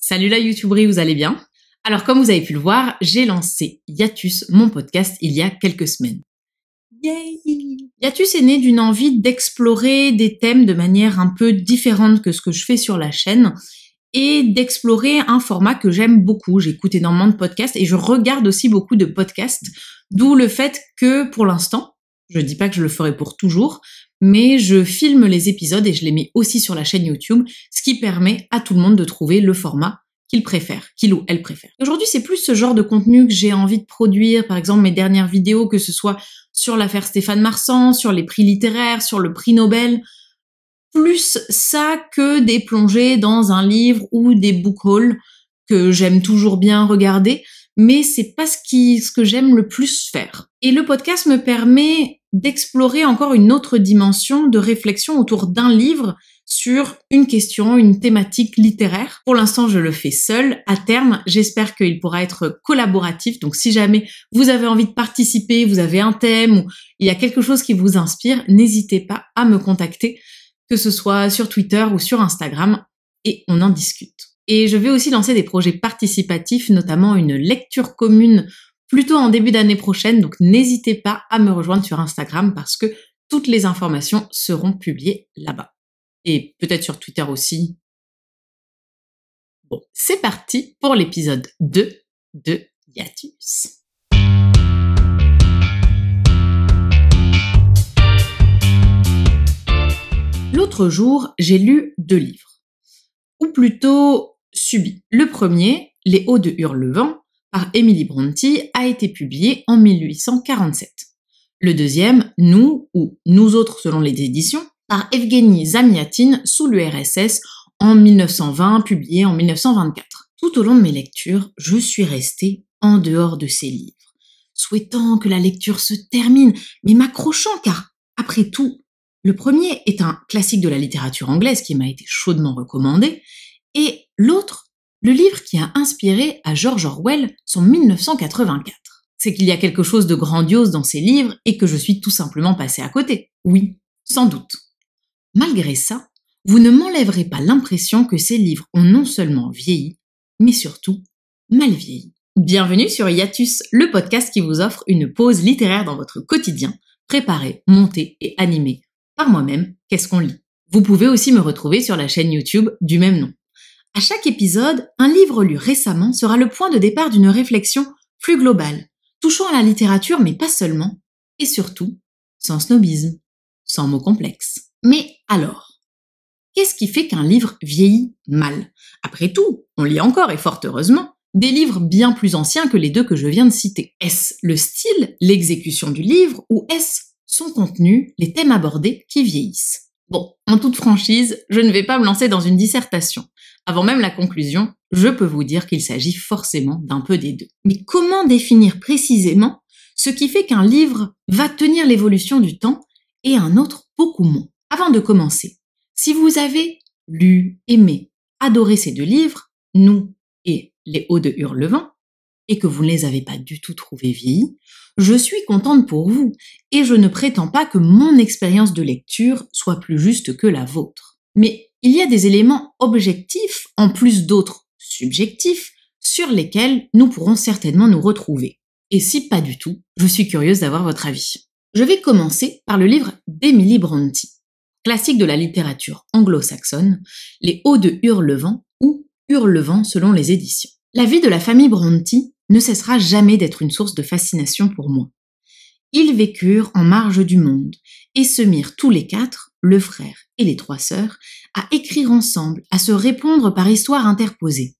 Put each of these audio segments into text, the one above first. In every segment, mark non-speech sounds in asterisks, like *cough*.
Salut la YouTuberie, vous allez bien Alors comme vous avez pu le voir, j'ai lancé Yatus, mon podcast, il y a quelques semaines. Yay Yatus est né d'une envie d'explorer des thèmes de manière un peu différente que ce que je fais sur la chaîne et d'explorer un format que j'aime beaucoup. J'écoute énormément de podcasts et je regarde aussi beaucoup de podcasts, d'où le fait que pour l'instant, je ne dis pas que je le ferai pour toujours, mais je filme les épisodes et je les mets aussi sur la chaîne YouTube, ce qui permet à tout le monde de trouver le format qu'il préfère, qu'il ou elle préfère. Aujourd'hui, c'est plus ce genre de contenu que j'ai envie de produire, par exemple mes dernières vidéos, que ce soit sur l'affaire Stéphane Marsan, sur les prix littéraires, sur le prix Nobel, plus ça que des plongées dans un livre ou des book hauls que j'aime toujours bien regarder mais c'est pas ce qui, ce que j'aime le plus faire. Et le podcast me permet d'explorer encore une autre dimension de réflexion autour d'un livre sur une question, une thématique littéraire. Pour l'instant, je le fais seul. À terme, j'espère qu'il pourra être collaboratif. Donc, si jamais vous avez envie de participer, vous avez un thème ou il y a quelque chose qui vous inspire, n'hésitez pas à me contacter, que ce soit sur Twitter ou sur Instagram, et on en discute. Et je vais aussi lancer des projets participatifs, notamment une lecture commune plutôt en début d'année prochaine. Donc n'hésitez pas à me rejoindre sur Instagram parce que toutes les informations seront publiées là-bas. Et peut-être sur Twitter aussi. Bon, c'est parti pour l'épisode 2 de Yatus. L'autre jour, j'ai lu deux livres. Ou plutôt le premier, Les Hauts de Hurlevent, par Emily Brontë, a été publié en 1847. Le deuxième, Nous ou Nous autres selon les éditions, par Evgeny Zamiatine sous l'URSS en 1920, publié en 1924. Tout au long de mes lectures, je suis restée en dehors de ces livres, souhaitant que la lecture se termine, mais m'accrochant car, après tout, le premier est un classique de la littérature anglaise qui m'a été chaudement recommandé, et L'autre, le livre qui a inspiré à George Orwell son 1984. C'est qu'il y a quelque chose de grandiose dans ces livres et que je suis tout simplement passé à côté. Oui, sans doute. Malgré ça, vous ne m'enlèverez pas l'impression que ces livres ont non seulement vieilli, mais surtout mal vieilli. Bienvenue sur Iatus, le podcast qui vous offre une pause littéraire dans votre quotidien, préparé, montée et animé par moi-même, qu'est-ce qu'on lit. Vous pouvez aussi me retrouver sur la chaîne YouTube du même nom. À chaque épisode, un livre lu récemment sera le point de départ d'une réflexion plus globale, touchant à la littérature mais pas seulement, et surtout, sans snobisme, sans mots complexes. Mais alors, qu'est-ce qui fait qu'un livre vieillit mal Après tout, on lit encore et fort heureusement des livres bien plus anciens que les deux que je viens de citer. Est-ce le style, l'exécution du livre, ou est-ce son contenu, les thèmes abordés qui vieillissent Bon, en toute franchise, je ne vais pas me lancer dans une dissertation. Avant même la conclusion, je peux vous dire qu'il s'agit forcément d'un peu des deux. Mais comment définir précisément ce qui fait qu'un livre va tenir l'évolution du temps et un autre beaucoup moins Avant de commencer, si vous avez lu, aimé, adoré ces deux livres, Nous et Les Hauts de Hurlevent, et que vous ne les avez pas du tout trouvés vieillis, je suis contente pour vous et je ne prétends pas que mon expérience de lecture soit plus juste que la vôtre. Mais il y a des éléments objectifs, en plus d'autres subjectifs, sur lesquels nous pourrons certainement nous retrouver. Et si pas du tout, je suis curieuse d'avoir votre avis. Je vais commencer par le livre d'Emily Bronte, classique de la littérature anglo-saxonne, Les Hauts de Hurlevent ou Hurlevent selon les éditions. La vie de la famille Bronte ne cessera jamais d'être une source de fascination pour moi. Ils vécurent en marge du monde et se mirent tous les quatre le frère et les trois sœurs, à écrire ensemble, à se répondre par histoire interposée.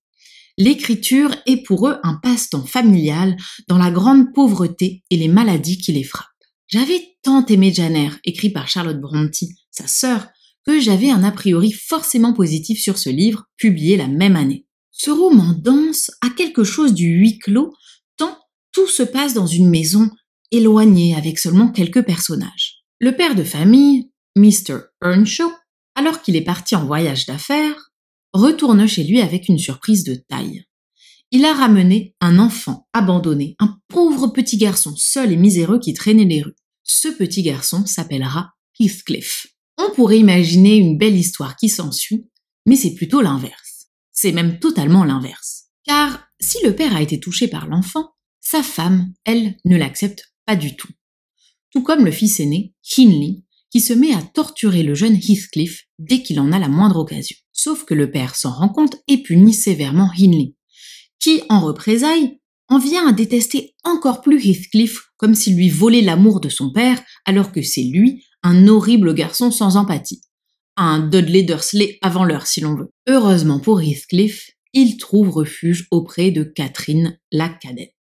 L'écriture est pour eux un passe-temps familial dans la grande pauvreté et les maladies qui les frappent. J'avais tant aimé Janer, écrit par Charlotte Brontë, sa sœur, que j'avais un a priori forcément positif sur ce livre, publié la même année. Ce roman danse a quelque chose du huis clos, tant tout se passe dans une maison éloignée avec seulement quelques personnages. Le père de famille, Mr. Earnshaw, alors qu'il est parti en voyage d'affaires, retourne chez lui avec une surprise de taille. Il a ramené un enfant abandonné, un pauvre petit garçon seul et miséreux qui traînait les rues. Ce petit garçon s'appellera Heathcliff. On pourrait imaginer une belle histoire qui s'ensuit, mais c'est plutôt l'inverse. C'est même totalement l'inverse. Car si le père a été touché par l'enfant, sa femme, elle, ne l'accepte pas du tout. Tout comme le fils aîné, Hinley, qui se met à torturer le jeune Heathcliff dès qu'il en a la moindre occasion. Sauf que le père s'en rend compte et punit sévèrement Hindley, qui, en représailles, en vient à détester encore plus Heathcliff comme s'il lui volait l'amour de son père alors que c'est lui, un horrible garçon sans empathie. Un Dudley Dursley avant l'heure si l'on veut. Heureusement pour Heathcliff, il trouve refuge auprès de Catherine, la cadette.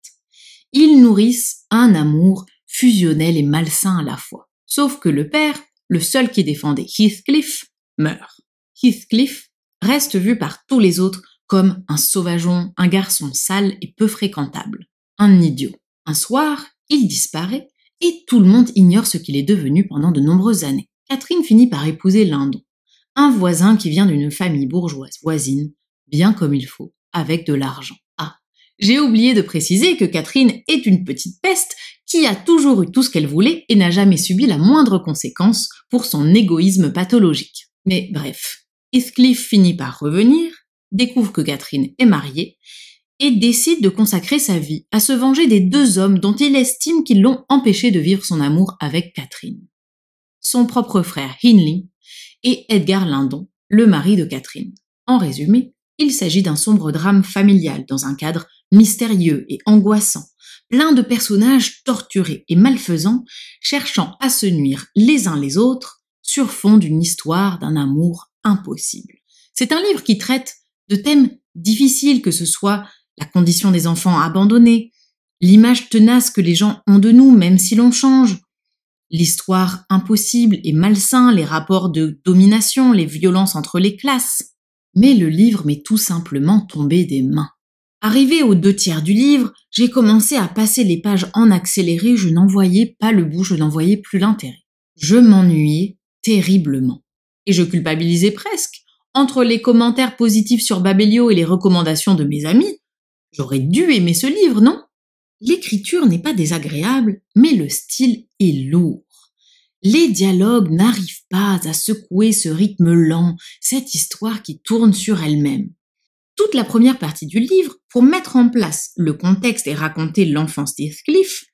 Ils nourrissent un amour fusionnel et malsain à la fois. Sauf que le père, le seul qui défendait Heathcliff, meurt. Heathcliff reste vu par tous les autres comme un sauvageon, un garçon sale et peu fréquentable, un idiot. Un soir, il disparaît et tout le monde ignore ce qu'il est devenu pendant de nombreuses années. Catherine finit par épouser Lindon, un voisin qui vient d'une famille bourgeoise voisine, bien comme il faut, avec de l'argent. Ah, j'ai oublié de préciser que Catherine est une petite peste qui a toujours eu tout ce qu'elle voulait et n'a jamais subi la moindre conséquence pour son égoïsme pathologique. Mais bref, Heathcliff finit par revenir, découvre que Catherine est mariée et décide de consacrer sa vie à se venger des deux hommes dont il estime qu'ils l'ont empêché de vivre son amour avec Catherine. Son propre frère Hinley et Edgar Lindon, le mari de Catherine. En résumé, il s'agit d'un sombre drame familial dans un cadre mystérieux et angoissant, plein de personnages torturés et malfaisants, cherchant à se nuire les uns les autres sur fond d'une histoire d'un amour impossible. C'est un livre qui traite de thèmes difficiles, que ce soit la condition des enfants abandonnés, l'image tenace que les gens ont de nous même si l'on change, l'histoire impossible et malsain, les rapports de domination, les violences entre les classes. Mais le livre m'est tout simplement tombé des mains. Arrivé aux deux tiers du livre, j'ai commencé à passer les pages en accéléré, je n'en voyais pas le bout, je n'en voyais plus l'intérêt. Je m'ennuyais terriblement. Et je culpabilisais presque. Entre les commentaires positifs sur Babelio et les recommandations de mes amis, j'aurais dû aimer ce livre, non L'écriture n'est pas désagréable, mais le style est lourd. Les dialogues n'arrivent pas à secouer ce rythme lent, cette histoire qui tourne sur elle-même toute la première partie du livre, pour mettre en place le contexte et raconter l'enfance d'Heathcliff,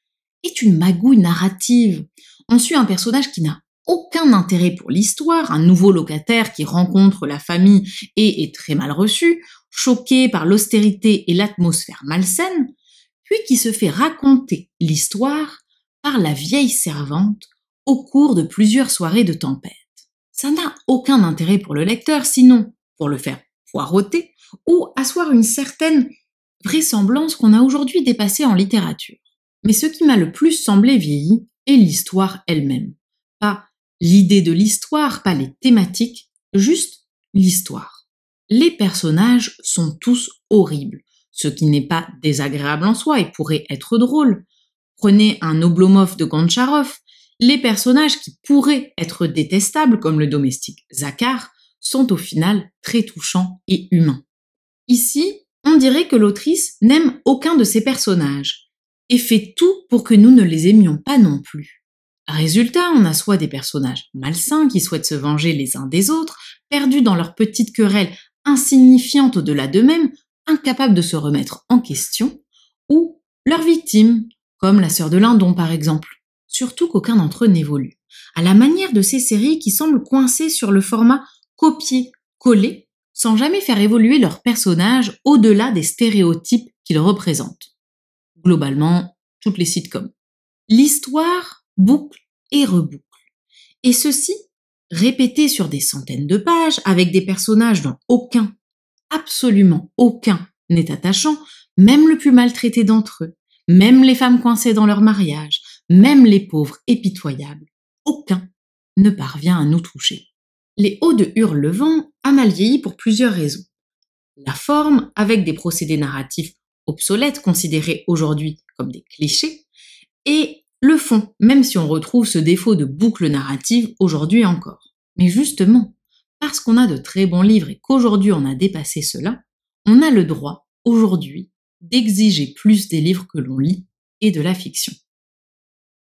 est une magouille narrative. On suit un personnage qui n'a aucun intérêt pour l'histoire, un nouveau locataire qui rencontre la famille et est très mal reçu, choqué par l'austérité et l'atmosphère malsaine, puis qui se fait raconter l'histoire par la vieille servante au cours de plusieurs soirées de tempête. Ça n'a aucun intérêt pour le lecteur, sinon pour le faire poireauter, ou asseoir une certaine vraisemblance qu'on a aujourd'hui dépassée en littérature. Mais ce qui m'a le plus semblé vieilli est l'histoire elle-même. Pas l'idée de l'histoire, pas les thématiques, juste l'histoire. Les personnages sont tous horribles, ce qui n'est pas désagréable en soi et pourrait être drôle. Prenez un Oblomov de Gontcharov. les personnages qui pourraient être détestables, comme le domestique Zakhar, sont au final très touchants et humains. Ici, on dirait que l'autrice n'aime aucun de ses personnages et fait tout pour que nous ne les aimions pas non plus. Résultat, on a soit des personnages malsains qui souhaitent se venger les uns des autres, perdus dans leurs petites querelles insignifiantes au-delà d'eux-mêmes, incapables de se remettre en question, ou leurs victimes, comme la sœur de Lindon par exemple, surtout qu'aucun d'entre eux n'évolue, à la manière de ces séries qui semblent coincées sur le format copier-coller sans jamais faire évoluer leurs personnages au-delà des stéréotypes qu'ils représentent. Globalement, toutes les sitcoms. L'histoire boucle et reboucle. Et ceci répété sur des centaines de pages avec des personnages dont aucun, absolument aucun n'est attachant, même le plus maltraité d'entre eux, même les femmes coincées dans leur mariage, même les pauvres pitoyables, aucun ne parvient à nous toucher. Les Hauts de Hurlevent mal vieilli pour plusieurs raisons. La forme, avec des procédés narratifs obsolètes considérés aujourd'hui comme des clichés, et le fond, même si on retrouve ce défaut de boucle narrative aujourd'hui encore. Mais justement, parce qu'on a de très bons livres et qu'aujourd'hui on a dépassé cela, on a le droit, aujourd'hui, d'exiger plus des livres que l'on lit et de la fiction.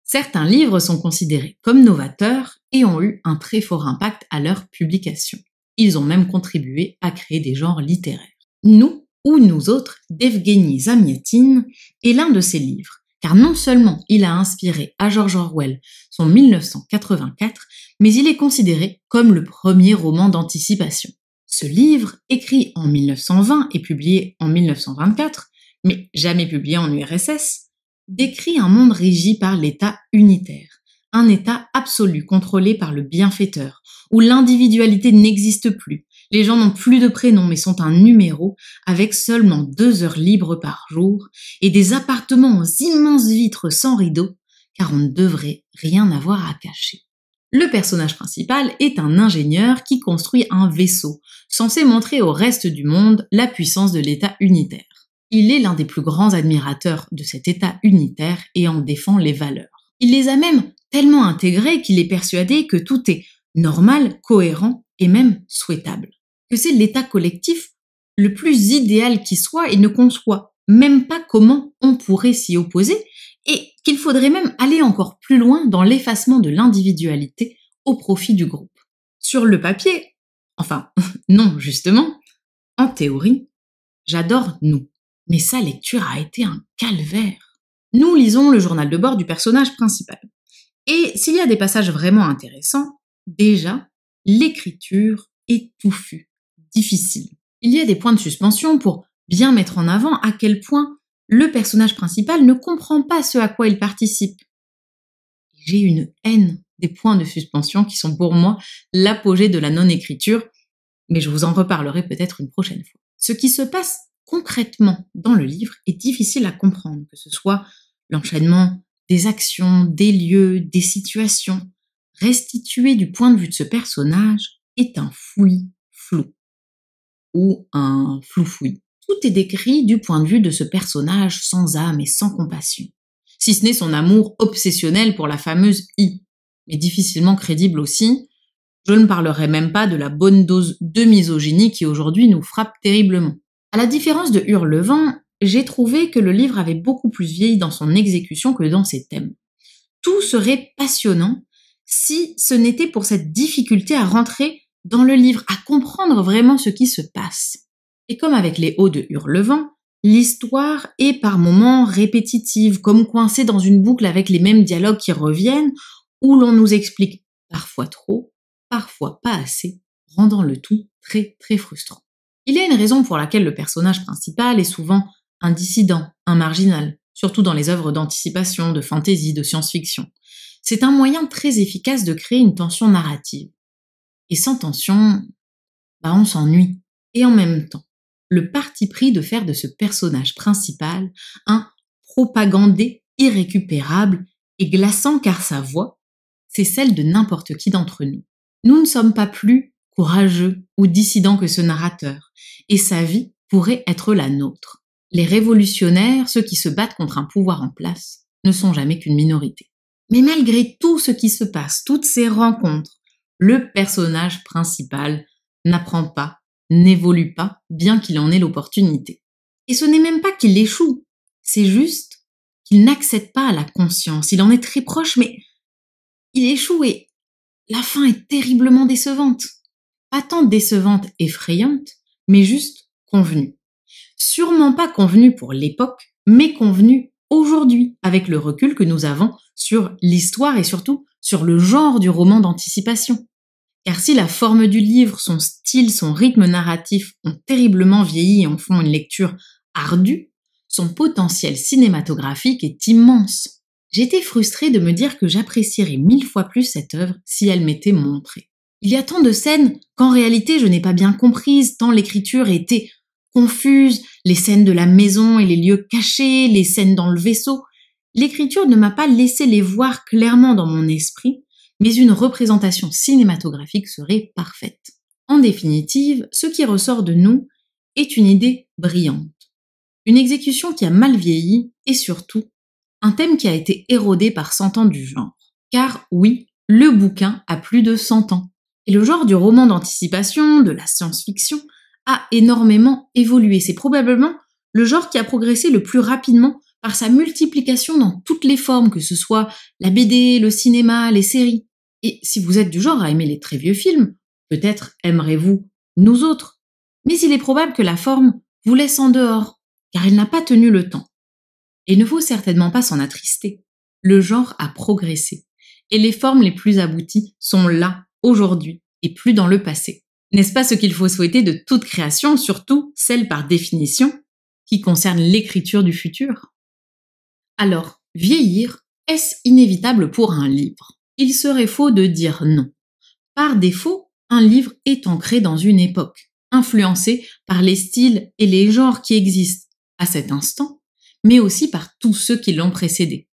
Certains livres sont considérés comme novateurs et ont eu un très fort impact à leur publication. Ils ont même contribué à créer des genres littéraires. Nous, ou nous autres, d'Evgeny Zamyatin est l'un de ces livres, car non seulement il a inspiré à George Orwell son 1984, mais il est considéré comme le premier roman d'anticipation. Ce livre, écrit en 1920 et publié en 1924, mais jamais publié en URSS, décrit un monde régi par l'État unitaire un état absolu contrôlé par le bienfaiteur, où l'individualité n'existe plus. Les gens n'ont plus de prénom mais sont un numéro, avec seulement deux heures libres par jour et des appartements aux immenses vitres sans rideaux, car on ne devrait rien avoir à cacher. Le personnage principal est un ingénieur qui construit un vaisseau, censé montrer au reste du monde la puissance de l'État unitaire. Il est l'un des plus grands admirateurs de cet État unitaire et en défend les valeurs. Il les a même tellement intégrés qu'il est persuadé que tout est normal, cohérent et même souhaitable. Que c'est l'état collectif le plus idéal qui soit et ne conçoit même pas comment on pourrait s'y opposer et qu'il faudrait même aller encore plus loin dans l'effacement de l'individualité au profit du groupe. Sur le papier, enfin *laughs* non justement, en théorie, j'adore nous. Mais sa lecture a été un calvaire nous lisons le journal de bord du personnage principal. Et s'il y a des passages vraiment intéressants, déjà, l'écriture est touffue, difficile. Il y a des points de suspension pour bien mettre en avant à quel point le personnage principal ne comprend pas ce à quoi il participe. J'ai une haine des points de suspension qui sont pour moi l'apogée de la non-écriture, mais je vous en reparlerai peut-être une prochaine fois. Ce qui se passe concrètement dans le livre est difficile à comprendre, que ce soit l'enchaînement des actions, des lieux, des situations, restitué du point de vue de ce personnage, est un fouillis flou ou un flou fouillis. Tout est décrit du point de vue de ce personnage sans âme et sans compassion, si ce n'est son amour obsessionnel pour la fameuse I, mais difficilement crédible aussi. Je ne parlerai même pas de la bonne dose de misogynie qui aujourd'hui nous frappe terriblement. À la différence de Hurlevent, j'ai trouvé que le livre avait beaucoup plus vieilli dans son exécution que dans ses thèmes. Tout serait passionnant si ce n'était pour cette difficulté à rentrer dans le livre, à comprendre vraiment ce qui se passe. Et comme avec les hauts de Hurlevent, l'histoire est par moments répétitive, comme coincée dans une boucle avec les mêmes dialogues qui reviennent, où l'on nous explique parfois trop, parfois pas assez, rendant le tout très très frustrant. Il y a une raison pour laquelle le personnage principal est souvent un dissident, un marginal, surtout dans les œuvres d'anticipation, de fantaisie, de science-fiction. C'est un moyen très efficace de créer une tension narrative. Et sans tension, bah on s'ennuie. Et en même temps, le parti pris de faire de ce personnage principal un propagandé irrécupérable et glaçant car sa voix, c'est celle de n'importe qui d'entre nous. Nous ne sommes pas plus courageux ou dissidents que ce narrateur, et sa vie pourrait être la nôtre. Les révolutionnaires, ceux qui se battent contre un pouvoir en place, ne sont jamais qu'une minorité. Mais malgré tout ce qui se passe, toutes ces rencontres, le personnage principal n'apprend pas, n'évolue pas, bien qu'il en ait l'opportunité. Et ce n'est même pas qu'il échoue, c'est juste qu'il n'accède pas à la conscience. Il en est très proche, mais il échoue et la fin est terriblement décevante. Pas tant décevante, effrayante, mais juste convenue sûrement pas convenu pour l'époque, mais convenu aujourd'hui avec le recul que nous avons sur l'histoire et surtout sur le genre du roman d'anticipation. Car si la forme du livre, son style, son rythme narratif ont terriblement vieilli et en font une lecture ardue, son potentiel cinématographique est immense. J'étais frustrée de me dire que j'apprécierais mille fois plus cette œuvre si elle m'était montrée. Il y a tant de scènes qu'en réalité je n'ai pas bien comprises tant l'écriture était confuse, les scènes de la maison et les lieux cachés, les scènes dans le vaisseau. L'écriture ne m'a pas laissé les voir clairement dans mon esprit, mais une représentation cinématographique serait parfaite. En définitive, ce qui ressort de nous est une idée brillante, une exécution qui a mal vieilli et surtout un thème qui a été érodé par 100 ans du genre. Car oui, le bouquin a plus de 100 ans. Et le genre du roman d'anticipation, de la science-fiction, a énormément évolué. C'est probablement le genre qui a progressé le plus rapidement par sa multiplication dans toutes les formes, que ce soit la BD, le cinéma, les séries. Et si vous êtes du genre à aimer les très vieux films, peut-être aimerez-vous nous autres. Mais il est probable que la forme vous laisse en dehors, car elle n'a pas tenu le temps. Et ne faut certainement pas s'en attrister. Le genre a progressé, et les formes les plus abouties sont là, aujourd'hui, et plus dans le passé. N'est-ce pas ce qu'il faut souhaiter de toute création, surtout celle par définition qui concerne l'écriture du futur Alors, vieillir, est-ce inévitable pour un livre Il serait faux de dire non. Par défaut, un livre est ancré dans une époque, influencé par les styles et les genres qui existent à cet instant, mais aussi par tous ceux qui l'ont précédé.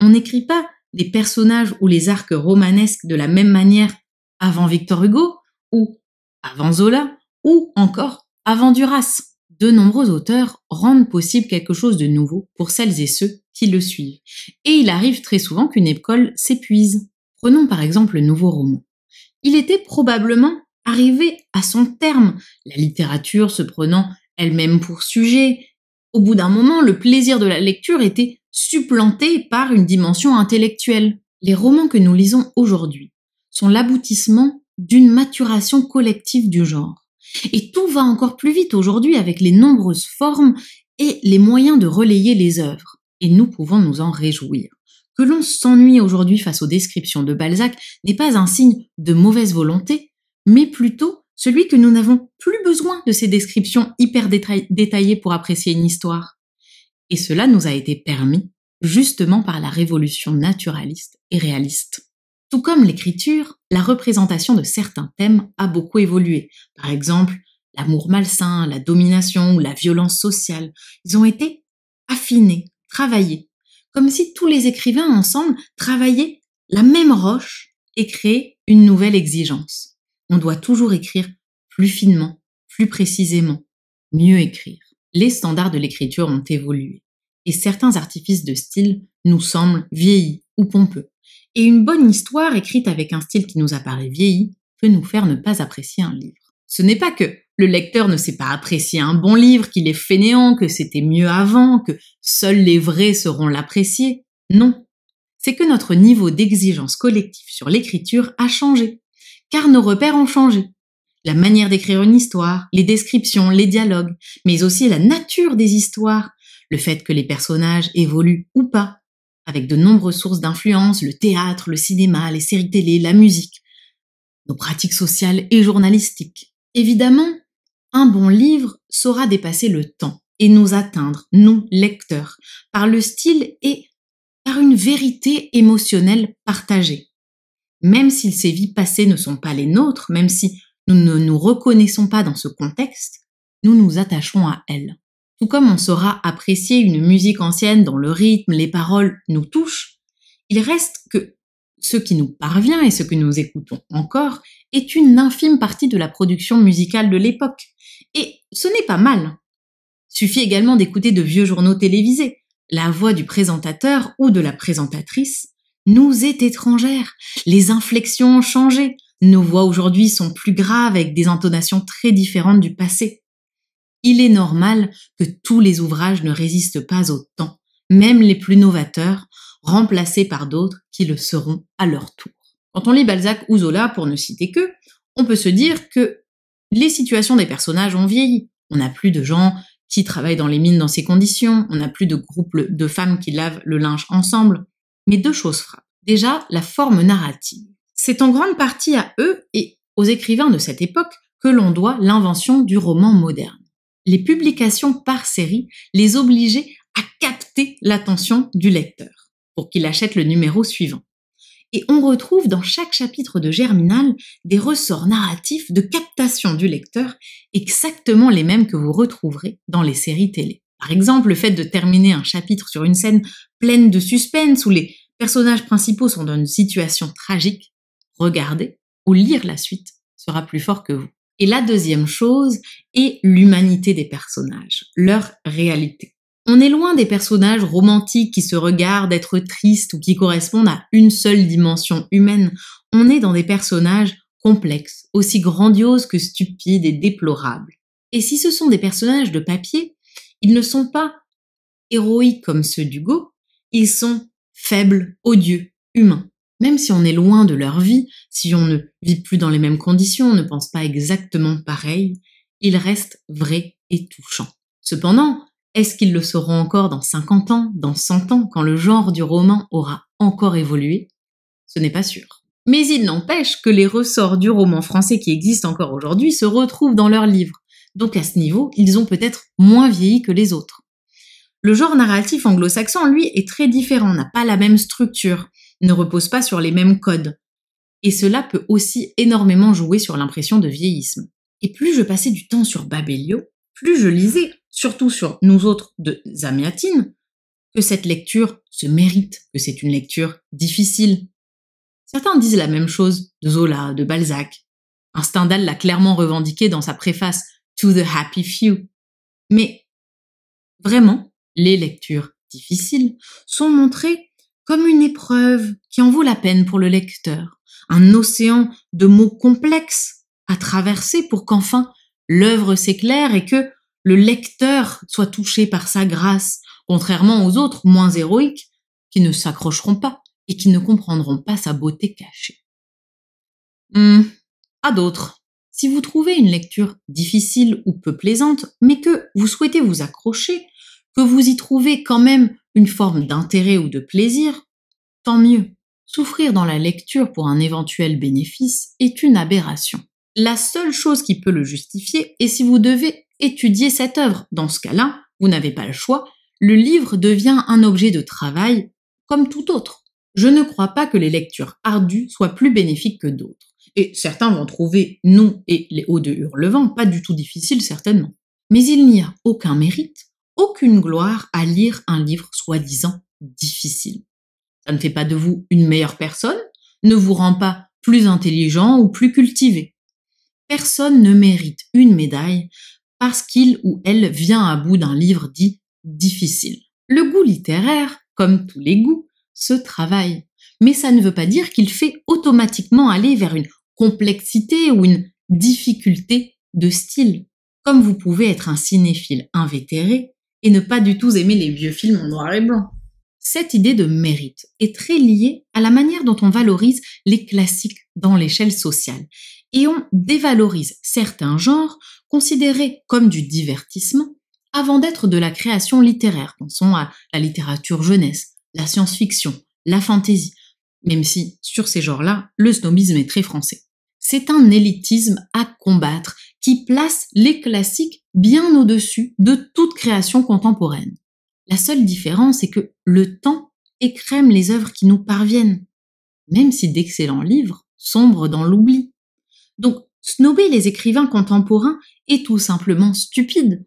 On n'écrit pas des personnages ou les arcs romanesques de la même manière avant Victor Hugo ou avant Zola ou encore avant Duras. De nombreux auteurs rendent possible quelque chose de nouveau pour celles et ceux qui le suivent. Et il arrive très souvent qu'une école s'épuise. Prenons par exemple le nouveau roman. Il était probablement arrivé à son terme, la littérature se prenant elle-même pour sujet. Au bout d'un moment, le plaisir de la lecture était supplanté par une dimension intellectuelle. Les romans que nous lisons aujourd'hui sont l'aboutissement d'une maturation collective du genre. Et tout va encore plus vite aujourd'hui avec les nombreuses formes et les moyens de relayer les œuvres. Et nous pouvons nous en réjouir. Que l'on s'ennuie aujourd'hui face aux descriptions de Balzac n'est pas un signe de mauvaise volonté, mais plutôt celui que nous n'avons plus besoin de ces descriptions hyper détaillées pour apprécier une histoire. Et cela nous a été permis justement par la révolution naturaliste et réaliste. Tout comme l'écriture, la représentation de certains thèmes a beaucoup évolué. Par exemple, l'amour malsain, la domination ou la violence sociale. Ils ont été affinés, travaillés, comme si tous les écrivains ensemble travaillaient la même roche et créaient une nouvelle exigence. On doit toujours écrire plus finement, plus précisément, mieux écrire. Les standards de l'écriture ont évolué et certains artifices de style nous semblent vieillis ou pompeux. Et une bonne histoire écrite avec un style qui nous apparaît vieilli peut nous faire ne pas apprécier un livre. Ce n'est pas que le lecteur ne sait pas apprécier un bon livre, qu'il est fainéant, que c'était mieux avant, que seuls les vrais sauront l'apprécier. Non. C'est que notre niveau d'exigence collective sur l'écriture a changé. Car nos repères ont changé. La manière d'écrire une histoire, les descriptions, les dialogues, mais aussi la nature des histoires, le fait que les personnages évoluent ou pas, avec de nombreuses sources d'influence, le théâtre, le cinéma, les séries télé, la musique, nos pratiques sociales et journalistiques. Évidemment, un bon livre saura dépasser le temps et nous atteindre, nous, lecteurs, par le style et par une vérité émotionnelle partagée. Même si ces vies passées ne sont pas les nôtres, même si nous ne nous reconnaissons pas dans ce contexte, nous nous attachons à elles. Tout comme on saura apprécier une musique ancienne dont le rythme, les paroles nous touchent, il reste que ce qui nous parvient et ce que nous écoutons encore est une infime partie de la production musicale de l'époque. Et ce n'est pas mal. Suffit également d'écouter de vieux journaux télévisés. La voix du présentateur ou de la présentatrice nous est étrangère. Les inflexions ont changé. Nos voix aujourd'hui sont plus graves avec des intonations très différentes du passé il est normal que tous les ouvrages ne résistent pas au temps, même les plus novateurs, remplacés par d'autres qui le seront à leur tour. Quand on lit Balzac ou Zola, pour ne citer que, on peut se dire que les situations des personnages ont vieilli. On n'a plus de gens qui travaillent dans les mines dans ces conditions, on n'a plus de groupes de femmes qui lavent le linge ensemble. Mais deux choses frappent. Déjà, la forme narrative. C'est en grande partie à eux et aux écrivains de cette époque que l'on doit l'invention du roman moderne les publications par série les obligeaient à capter l'attention du lecteur pour qu'il achète le numéro suivant. Et on retrouve dans chaque chapitre de Germinal des ressorts narratifs de captation du lecteur, exactement les mêmes que vous retrouverez dans les séries télé. Par exemple, le fait de terminer un chapitre sur une scène pleine de suspense où les personnages principaux sont dans une situation tragique, regarder ou lire la suite sera plus fort que vous. Et la deuxième chose est l'humanité des personnages, leur réalité. On est loin des personnages romantiques qui se regardent être tristes ou qui correspondent à une seule dimension humaine. On est dans des personnages complexes, aussi grandioses que stupides et déplorables. Et si ce sont des personnages de papier, ils ne sont pas héroïques comme ceux d'Hugo, ils sont faibles, odieux, humains même si on est loin de leur vie, si on ne vit plus dans les mêmes conditions, on ne pense pas exactement pareil, ils restent vrais et touchants. Cependant, est-ce qu'ils le seront encore dans 50 ans, dans 100 ans, quand le genre du roman aura encore évolué Ce n'est pas sûr. Mais il n'empêche que les ressorts du roman français qui existent encore aujourd'hui se retrouvent dans leurs livres. Donc à ce niveau, ils ont peut-être moins vieilli que les autres. Le genre narratif anglo-saxon, lui, est très différent, n'a pas la même structure ne repose pas sur les mêmes codes. Et cela peut aussi énormément jouer sur l'impression de vieillissement. Et plus je passais du temps sur Babelio, plus je lisais, surtout sur nous autres de Zamiatine, que cette lecture se mérite, que c'est une lecture difficile. Certains disent la même chose de Zola, de Balzac. Un Stendhal l'a clairement revendiqué dans sa préface To the Happy Few. Mais vraiment, les lectures difficiles sont montrées comme une épreuve qui en vaut la peine pour le lecteur, un océan de mots complexes à traverser pour qu'enfin l'œuvre s'éclaire et que le lecteur soit touché par sa grâce, contrairement aux autres moins héroïques qui ne s'accrocheront pas et qui ne comprendront pas sa beauté cachée. Hum, à d'autres. Si vous trouvez une lecture difficile ou peu plaisante, mais que vous souhaitez vous accrocher, que vous y trouvez quand même une forme d'intérêt ou de plaisir, tant mieux. Souffrir dans la lecture pour un éventuel bénéfice est une aberration. La seule chose qui peut le justifier est si vous devez étudier cette œuvre. Dans ce cas-là, vous n'avez pas le choix, le livre devient un objet de travail comme tout autre. Je ne crois pas que les lectures ardues soient plus bénéfiques que d'autres. Et certains vont trouver Non et les Hauts de Hurlevent pas du tout difficiles certainement. Mais il n'y a aucun mérite aucune gloire à lire un livre soi-disant difficile. Ça ne fait pas de vous une meilleure personne, ne vous rend pas plus intelligent ou plus cultivé. Personne ne mérite une médaille parce qu'il ou elle vient à bout d'un livre dit difficile. Le goût littéraire, comme tous les goûts, se travaille, mais ça ne veut pas dire qu'il fait automatiquement aller vers une complexité ou une difficulté de style. Comme vous pouvez être un cinéphile invétéré et ne pas du tout aimer les vieux films en noir et blanc. Cette idée de mérite est très liée à la manière dont on valorise les classiques dans l'échelle sociale et on dévalorise certains genres considérés comme du divertissement avant d'être de la création littéraire. Pensons à la littérature jeunesse, la science-fiction, la fantasy. même si sur ces genres-là, le snobisme est très français. C'est un élitisme à combattre qui place les classiques bien au-dessus de toute création contemporaine. La seule différence est que le temps écrème les œuvres qui nous parviennent, même si d'excellents livres sombrent dans l'oubli. Donc, snober les écrivains contemporains est tout simplement stupide,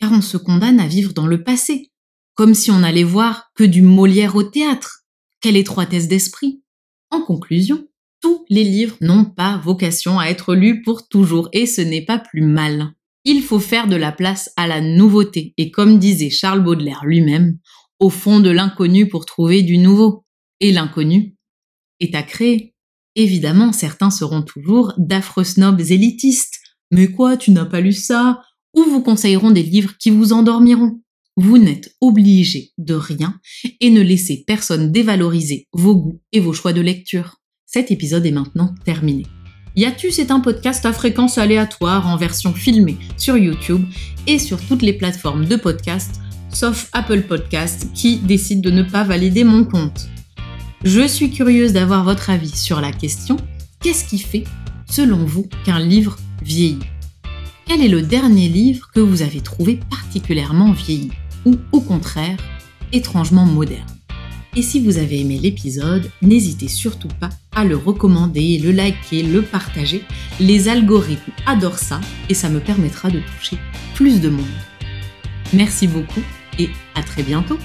car on se condamne à vivre dans le passé, comme si on allait voir que du Molière au théâtre. Quelle étroitesse d'esprit. En conclusion, tous les livres n'ont pas vocation à être lus pour toujours et ce n'est pas plus mal. Il faut faire de la place à la nouveauté et comme disait Charles Baudelaire lui-même, au fond de l'inconnu pour trouver du nouveau. Et l'inconnu est à créer. Évidemment, certains seront toujours d'affreux snobs élitistes. Mais quoi, tu n'as pas lu ça Ou vous conseilleront des livres qui vous endormiront. Vous n'êtes obligé de rien et ne laissez personne dévaloriser vos goûts et vos choix de lecture. Cet épisode est maintenant terminé. Yatus est un podcast à fréquence aléatoire en version filmée sur YouTube et sur toutes les plateformes de podcast, sauf Apple Podcast qui décide de ne pas valider mon compte. Je suis curieuse d'avoir votre avis sur la question qu'est-ce qui fait, selon vous, qu'un livre vieillit Quel est le dernier livre que vous avez trouvé particulièrement vieilli ou au contraire étrangement moderne et si vous avez aimé l'épisode, n'hésitez surtout pas à le recommander, le liker, le partager. Les algorithmes adorent ça et ça me permettra de toucher plus de monde. Merci beaucoup et à très bientôt